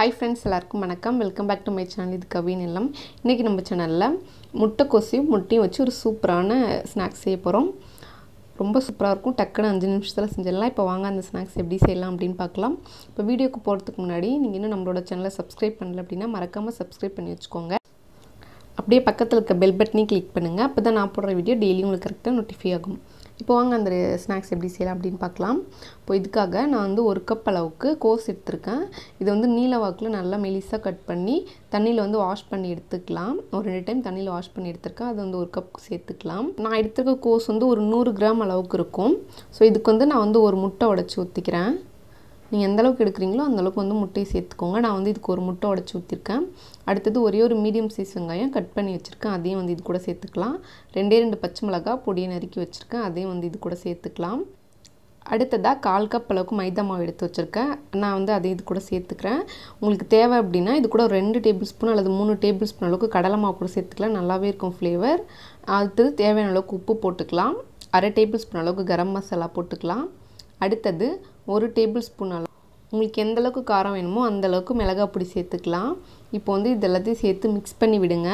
hi friends எல்லாருக்கும் வணக்கம் welcome back to my channel இது கவின் எல்லாம் இன்றைக்கி நம்ம சேனலில் முட்டைக்கோசியும் முட்டையும் வச்சு ஒரு சூப்பரான ஸ்நாக்ஸ் செய்ய போகிறோம் ரொம்ப சூப்பராக இருக்கும் டக்குன்னு அஞ்சு நிமிஷத்தில் செஞ்சிடலாம் இப்போ வாங்க அந்த ஸ்நாக்ஸ் எப்படி செய்யலாம் அப்படின்னு பார்க்கலாம் இப்போ வீடியோக்கு போகிறதுக்கு முன்னாடி நீங்கள் இன்னும் நம்மளோட சேனலை சப்ஸ்கிரைப் பண்ணல அப்படின்னா மறக்காமல் சப்ஸ்கிரைப் பண்ணி வச்சுக்கோங்க அப்படியே பக்கத்தில் இருக்க பெல் பட்டனையும் கிளிக் பண்ணுங்கள் அப்போ தான் நான் போடுற வீடியோ டெய்லியும் உங்களுக்கு கரெக்டாக நோட்டிஃபை ஆகும் இப்போ வாங்க அந்த ஸ்நாக்ஸ் எப்படி செய்யலாம் அப்படின்னு பார்க்கலாம் இப்போ இதுக்காக நான் வந்து ஒரு கப் அளவுக்கு கோஸ் எடுத்திருக்கேன் இதை வந்து நீல வாக்கில் நல்லா மெலிசாக கட் பண்ணி தண்ணியில் வந்து வாஷ் பண்ணி எடுத்துக்கலாம் ஒரு ரெண்டு டைம் தண்ணியில் வாஷ் பண்ணி எடுத்துருக்கேன் அது வந்து ஒரு கப் சேர்த்துக்கலாம் நான் எடுத்துருக்க கோஸ் வந்து ஒரு நூறு கிராம் அளவுக்கு இருக்கும் ஸோ இதுக்கு வந்து நான் வந்து ஒரு முட்டை உடச்சி ஊற்றிக்கிறேன் நீங்கள் எந்தளவுக்கு எடுக்கிறீங்களோ அந்தளவுக்கு வந்து முட்டையை சேர்த்துக்கோங்க நான் வந்து இதுக்கு ஒரு முட்டை உடச்சி ஊற்றிருக்கேன் அடுத்தது ஒரே ஒரு மீடியம் சைஸ் வெங்காயம் கட் பண்ணி வச்சுருக்கேன் அதையும் வந்து இது கூட சேர்த்துக்கலாம் ரெண்டே ரெண்டு பச்சை மிளகா பொடியை நறுக்கி வச்சுருக்கேன் அதையும் வந்து இது கூட சேர்த்துக்கலாம் அடுத்ததாக கால் கப் அளவுக்கு மைதா மாவு எடுத்து வச்சுருக்கேன் நான் வந்து அதை இது கூட சேர்த்துக்கிறேன் உங்களுக்கு தேவை அப்படின்னா இது கூட ரெண்டு டேபிள் ஸ்பூன் அல்லது மூணு டேபிள் ஸ்பூன் அளவுக்கு கடலை மாவு கூட சேர்த்துக்கலாம் நல்லாவே இருக்கும் ஃப்ளேவர் அடுத்தது தேவையான அளவுக்கு உப்பு போட்டுக்கலாம் அரை டேபிள் ஸ்பூன் அளவுக்கு கரம் மசாலா போட்டுக்கலாம் அடுத்தது ஒரு டேபிள் ஸ்பூன் அளவு உங்களுக்கு எந்த அளவுக்கு காரம் வேணுமோ அந்தளவுக்கு மிளகா பொடி சேர்த்துக்கலாம் இப்போ வந்து இது எல்லாத்தையும் சேர்த்து மிக்ஸ் பண்ணி விடுங்க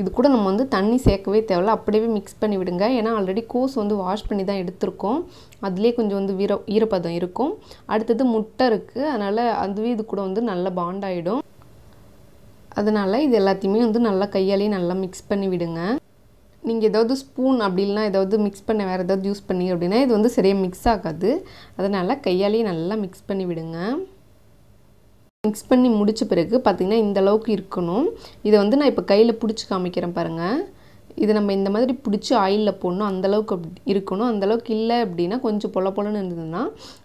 இது கூட நம்ம வந்து தண்ணி சேர்க்கவே தேவையில்ல அப்படியே மிக்ஸ் பண்ணி விடுங்க ஏன்னா ஆல்ரெடி கோஸ் வந்து வாஷ் பண்ணி தான் எடுத்திருக்கோம் அதுலேயே கொஞ்சம் வந்து வீர ஈரப்பதம் இருக்கும் அடுத்தது முட்டை இருக்குது அதனால் அதுவே இது கூட வந்து நல்லா பாண்ட் ஆகிடும் அதனால் இது எல்லாத்தையுமே வந்து நல்லா கையாலேயே நல்லா மிக்ஸ் பண்ணி விடுங்க நீங்கள் ஏதாவது ஸ்பூன் அப்படின்னா ஏதாவது மிக்ஸ் பண்ண வேறு ஏதாவது யூஸ் பண்ணி அப்படின்னா இது வந்து சரியாக மிக்ஸ் ஆகாது அதனால் கையாலேயே நல்லா மிக்ஸ் பண்ணி விடுங்க மிக்ஸ் பண்ணி முடித்த பிறகு பார்த்திங்கன்னா இந்த அளவுக்கு இருக்கணும் இதை வந்து நான் இப்போ கையில் பிடிச்சி காமிக்கிறேன் பாருங்கள் இது நம்ம இந்த மாதிரி பிடிச்சி ஆயிலில் போடணும் அந்தளவுக்கு அப்படி இருக்கணும் அந்தளவுக்கு இல்லை அப்படின்னா கொஞ்சம் பொல பொலன்னு இருந்ததுன்னா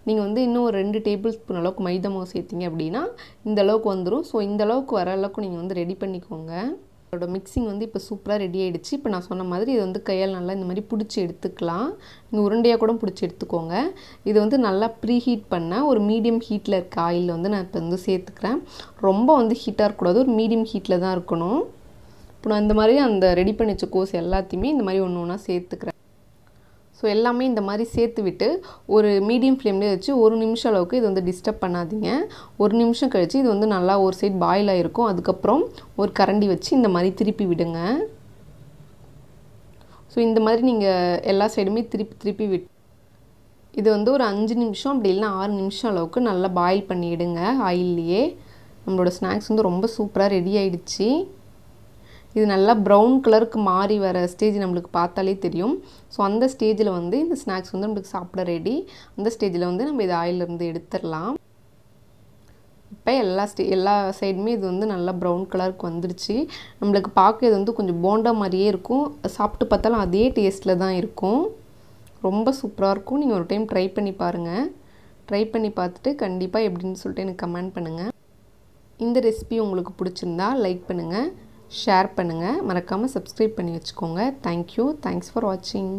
நீங்கள் வந்து இன்னும் ஒரு ரெண்டு டேபிள் ஸ்பூன் அளவுக்கு மைதா மாவு சேர்த்திங்க அப்படின்னா இந்த அளவுக்கு வந்துடும் ஸோ இந்தளவுக்கு வர அளவுக்கு நீங்கள் வந்து ரெடி பண்ணிக்கோங்க இதோட மிக்சிங் வந்து இப்போ சூப்பராக ரெடி ஆகிடுச்சு இப்போ நான் சொன்ன மாதிரி இது வந்து கையால் நல்லா இந்த மாதிரி பிடிச்சி எடுத்துக்கலாம் நீங்கள் உருண்டையாக கூட பிடிச்சி எடுத்துக்கோங்க இது வந்து நல்லா ப்ரீ ஹீட் பண்ண ஒரு மீடியம் ஹீட்டில் இருக்க ஆயில் வந்து நான் இப்போ வந்து சேர்த்துக்கிறேன் ரொம்ப வந்து ஹீட்டாக இருக்கக்கூடாது ஒரு மீடியம் ஹீட்டில் தான் இருக்கணும் இப்போ நான் இந்த மாதிரி அந்த ரெடி பண்ணி வச்ச கோஸ் எல்லாத்தையுமே இந்த மாதிரி ஒன்று ஒன்றா சேர்த்துக்கிறேன் ஸோ எல்லாமே இந்த மாதிரி சேர்த்து விட்டு ஒரு மீடியம் ஃப்ளேம்லேயே வச்சு ஒரு நிமிஷம் அளவுக்கு இது வந்து டிஸ்டர்ப் பண்ணாதீங்க ஒரு நிமிஷம் கழித்து இது வந்து நல்லா ஒரு சைட் பாயில் ஆகிருக்கும் அதுக்கப்புறம் ஒரு கரண்டி வச்சு இந்த மாதிரி திருப்பி விடுங்க ஸோ இந்த மாதிரி நீங்கள் எல்லா சைடுமே திருப்பி திருப்பி விட் இது வந்து ஒரு அஞ்சு நிமிஷம் அப்படி இல்லைனா ஆறு நிமிஷம் அளவுக்கு நல்லா பாயில் பண்ணிவிடுங்க ஆயில்லையே நம்மளோட ஸ்நாக்ஸ் வந்து ரொம்ப சூப்பராக ரெடி ஆகிடுச்சி இது நல்லா ப்ரௌன் கலருக்கு மாறி வர ஸ்டேஜ் நம்மளுக்கு பார்த்தாலே தெரியும் ஸோ அந்த ஸ்டேஜில் வந்து இந்த ஸ்நாக்ஸ் வந்து நம்மளுக்கு சாப்பிட ரெடி அந்த ஸ்டேஜில் வந்து நம்ம இது ஆயிலிருந்து எடுத்துடலாம் இப்போ எல்லா ஸ்டே எல்லா சைடுமே இது வந்து நல்லா ப்ரௌன் கலருக்கு வந்துடுச்சு நம்மளுக்கு பார்க்க இது வந்து கொஞ்சம் போண்டா மாதிரியே இருக்கும் சாப்பிட்டு பார்த்தாலும் அதே டேஸ்ட்டில் தான் இருக்கும் ரொம்ப சூப்பராக இருக்கும் நீங்கள் ஒரு டைம் ட்ரை பண்ணி பாருங்கள் ட்ரை பண்ணி பார்த்துட்டு கண்டிப்பாக எப்படின்னு சொல்லிட்டு எனக்கு கமெண்ட் பண்ணுங்கள் இந்த ரெசிபி உங்களுக்கு பிடிச்சிருந்தா லைக் பண்ணுங்கள் ஷேர் பண்ணுங்கள் மறக்காமல் சப்ஸ்கிரைப் பண்ணி வச்சுக்கோங்க தேங்க்யூ தேங்க்ஸ் ஃபார் வாட்சிங்